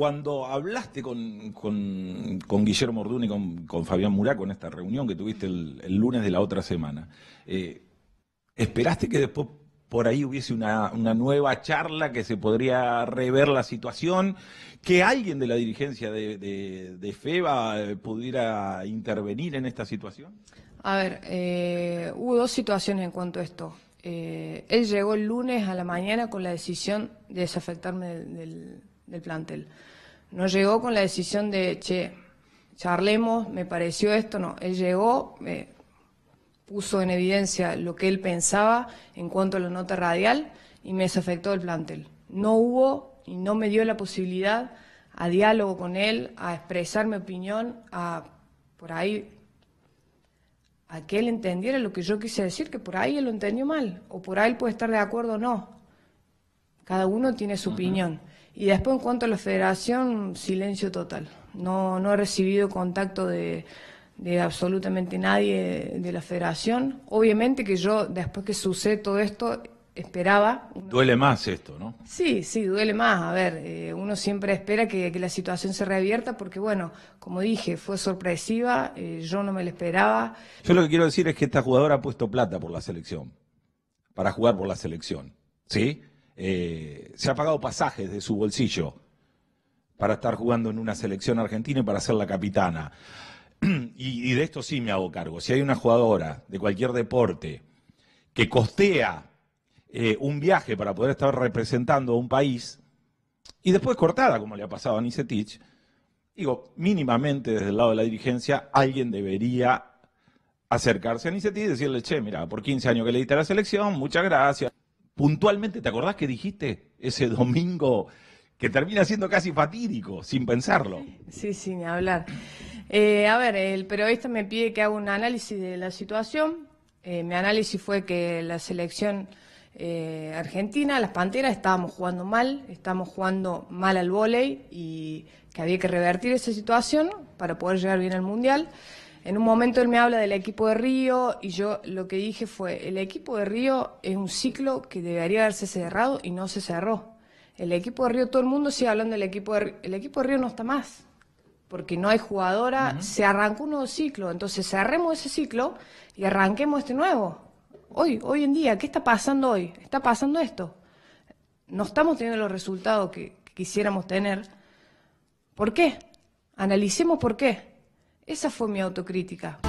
Cuando hablaste con, Guillermo Ordúñez y con, Fabián Muraco en esta reunión que tuviste el, lunes de la otra semana, eh, ¿esperaste que después por ahí hubiese una, nueva charla que se podría rever la situación, que alguien de la dirigencia de, FEBA eh, pudiera intervenir en esta situación? A ver, eh, hubo dos situaciones en cuanto a esto. él llegó el lunes a la mañana con la decisión de desafectarme del del plantel. No llegó con la decisión de, che, charlemos, me pareció esto, no. Él llegó, me eh, puso en evidencia lo que él pensaba en cuanto a la nota radial y me desafectó el plantel. No hubo y no me dio la posibilidad a diálogo con él, a expresar mi opinión, a por ahí a que él entendiera lo que yo quise decir, que por ahí él lo entendió mal, o por ahí él puede estar de acuerdo o no. Cada uno tiene su opinión. Y después, en cuanto a la federación, silencio total. No, no he recibido contacto de, absolutamente nadie de la federación. Obviamente que yo, después que sucede todo esto, esperaba. Duele más esto, ¿no? Sí, sí, duele más. A ver, eh, uno siempre espera que, la situación se reabierta porque, bueno, como dije, fue sorpresiva, eh, yo no me la esperaba. Yo lo que quiero decir es que esta jugadora ha puesto plata por la selección, para jugar por la selección, ¿sí? Eh, se ha pagado pasajes de su bolsillo para estar jugando en una selección argentina y para ser la capitana. Y, de esto sí me hago cargo. Si hay una jugadora de cualquier deporte que costea eh, un viaje para poder estar representando a un país y después cortada, como le ha pasado a Nicetich, digo, mínimamente desde el lado de la dirigencia, alguien debería acercarse a Nicetich y decirle, che, mira, por 15 años que le diste la selección, muchas gracias puntualmente, ¿te acordás que dijiste ese domingo que termina siendo casi fatídico, sin pensarlo? Sí, sin hablar. Eh, a ver, el periodista me pide que haga un análisis de la situación. Eh, mi análisis fue que la selección eh, argentina, las Panteras, estábamos jugando mal, estábamos jugando mal al vóley y que había que revertir esa situación para poder llegar bien al Mundial. En un momento él me habla del equipo de Río y yo lo que dije fue, el equipo de Río es un ciclo que debería haberse cerrado y no se cerró. El equipo de Río, todo el mundo sigue hablando del equipo de Río, el equipo de Río no está más, porque no hay jugadora, se arrancó un nuevo ciclo, entonces cerremos ese ciclo y arranquemos este nuevo. Hoy, hoy en día, ¿qué está pasando hoy? Está pasando esto. No estamos teniendo los resultados que quisiéramos tener. ¿Por qué? Analicemos por qué. Esa fue mi autocrítica.